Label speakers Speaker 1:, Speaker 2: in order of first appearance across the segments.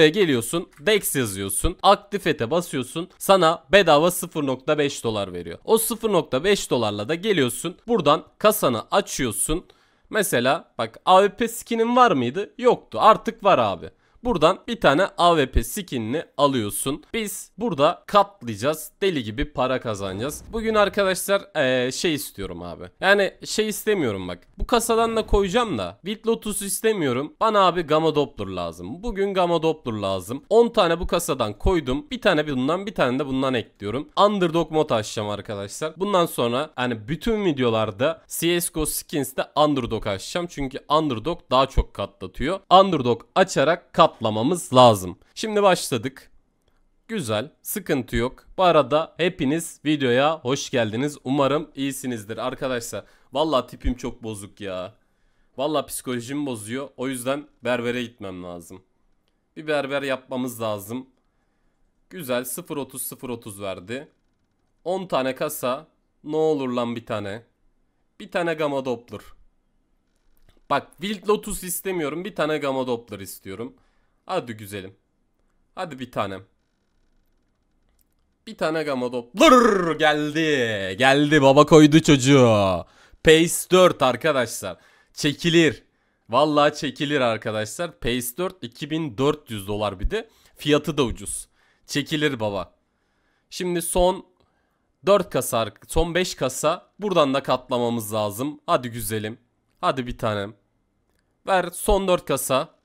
Speaker 1: Buraya geliyorsun. DEX yazıyorsun. Aktif ete basıyorsun. Sana bedava 0.5 dolar veriyor. O 0.5 dolarla da geliyorsun. Buradan kasanı açıyorsun. Mesela bak AWP Ski'nin var mıydı? Yoktu. Artık var abi. Buradan bir tane AWP skinini alıyorsun. Biz burada katlayacağız. Deli gibi para kazanacağız. Bugün arkadaşlar ee, şey istiyorum abi. Yani şey istemiyorum bak. Bu kasadan da koyacağım da. Wild Lotus istemiyorum. Bana abi Gamma Doppler lazım. Bugün Gamma Doppler lazım. 10 tane bu kasadan koydum. Bir tane bundan bir tane de bundan ekliyorum. Underdog mod açacağım arkadaşlar. Bundan sonra hani bütün videolarda CSGO Skins'te Underdog açacağım. Çünkü Underdog daha çok katlatıyor. Underdog açarak kat atlamamız lazım. Şimdi başladık. Güzel, sıkıntı yok. Bu arada hepiniz videoya hoş geldiniz. Umarım iyisinizdir arkadaşlar. Valla tipim çok bozuk ya. Valla psikolojim bozuyor. O yüzden berbere gitmem lazım. Bir berber yapmamız lazım. Güzel 0.30 0.30 verdi. 10 tane kasa. Ne olur lan bir tane. Bir tane gamma doppler. Bak Wild Lotus istemiyorum. Bir tane gamma doppler istiyorum. Hadi güzelim. Hadi bir tanem. Bir tane Gamadop. Lırr, geldi. Geldi baba koydu çocuğu. Pace 4 arkadaşlar. Çekilir. Vallahi çekilir arkadaşlar. Pace 4 2400 dolar bir de. Fiyatı da ucuz. Çekilir baba. Şimdi son 4 kasa, son 5 kasa buradan da katlamamız lazım. Hadi güzelim. Hadi bir tanem. Ver son 4 kasa.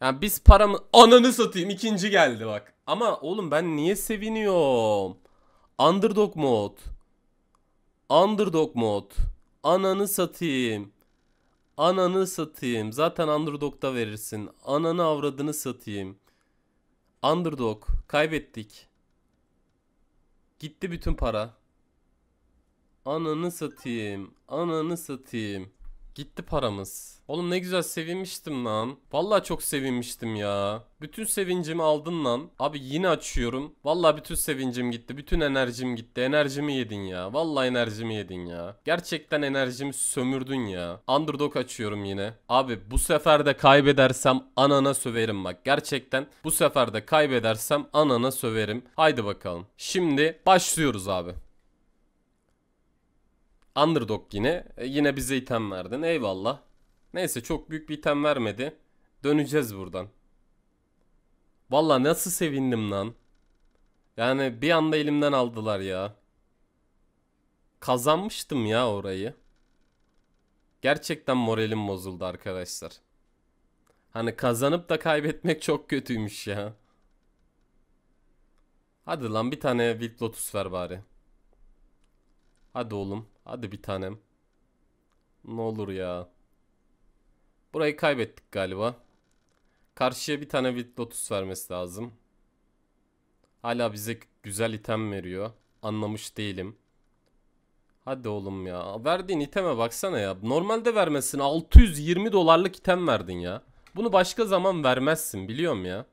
Speaker 1: Yani biz paramı ananı satayım ikinci geldi bak. Ama oğlum ben niye seviniyorum? Underdog mod. Underdog mod. Ananı satayım. Ananı satayım. Zaten underdog'da verirsin. Ananı avradını satayım. Underdog. Kaybettik. Gitti bütün para. Ananı satayım. Ananı satayım. Gitti paramız. Oğlum ne güzel sevinmiştim lan. Vallahi çok sevinmiştim ya. Bütün sevincimi aldın lan. Abi yine açıyorum. Vallahi bütün sevincim gitti. Bütün enerjim gitti. Enerjimi yedin ya. Vallahi enerjimi yedin ya. Gerçekten enerjimi sömürdün ya. Underdog açıyorum yine. Abi bu sefer de kaybedersem anana söverim bak. Gerçekten bu sefer de kaybedersem anana söverim. Haydi bakalım. Şimdi başlıyoruz abi. Underdog yine. E, yine bize item verdin. Eyvallah. Neyse çok büyük bir item vermedi. Döneceğiz buradan. Valla nasıl sevindim lan. Yani bir anda elimden aldılar ya. Kazanmıştım ya orayı. Gerçekten moralim bozuldu arkadaşlar. Hani kazanıp da kaybetmek çok kötüymüş ya. Hadi lan bir tane Wild Lotus ver bari. Hadi oğlum. Hadi bir tanem. Ne olur ya. Burayı kaybettik galiba. Karşıya bir tane Wild Lotus vermesi lazım. Hala bize güzel item veriyor. Anlamış değilim. Hadi oğlum ya. Verdiğin iteme baksana ya. Normalde vermesin. 620 dolarlık item verdin ya. Bunu başka zaman vermezsin biliyorum ya.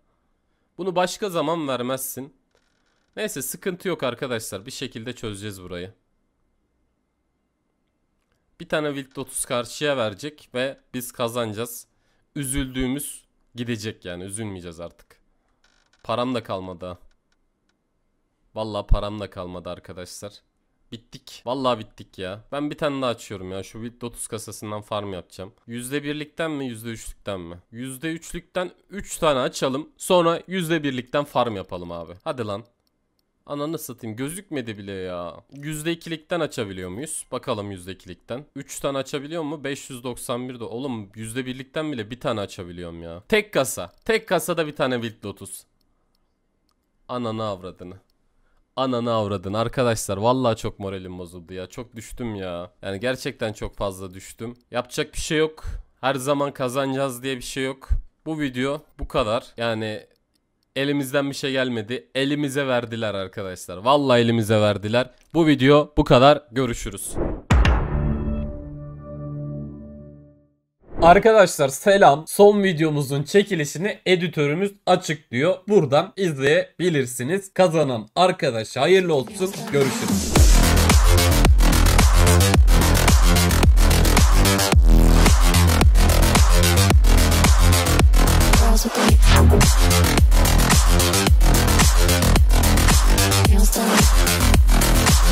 Speaker 1: Bunu başka zaman vermezsin. Neyse sıkıntı yok arkadaşlar. Bir şekilde çözeceğiz burayı. Bir tane Wild 30 karşıya verecek ve biz kazanacağız. Üzüldüğümüz gidecek yani üzülmeyeceğiz artık. Param da kalmadı. Valla param da kalmadı arkadaşlar. Bittik. Valla bittik ya. Ben bir tane daha açıyorum ya. Şu Wild 30 kasasından farm yapacağım. %1'likten mi %3'lükten mi? %3'lükten 3 tane açalım. Sonra %1'likten farm yapalım abi. Hadi lan. Ana nasıl satayım gözükmedi bile ya. %2'likten açabiliyor muyuz? Bakalım %2'likten. 3 tane açabiliyor mu? 591 de. Oğlum %1'likten bile bir tane açabiliyorum ya. Tek kasa. Tek kasada bir tane Wild Lotus. Ananı avradını. Ananı avradın arkadaşlar vallahi çok moralim bozuldu ya çok düştüm ya yani gerçekten çok fazla düştüm yapacak bir şey yok her zaman kazanacağız diye bir şey yok bu video bu kadar yani Elimizden bir şey gelmedi. Elimize verdiler arkadaşlar. Vallahi elimize verdiler. Bu video bu kadar. Görüşürüz. Arkadaşlar selam. Son videomuzun çekilişini editörümüz açıklıyor. Buradan izleyebilirsiniz. Kazanan arkadaş hayırlı olsun. Görüşürüz.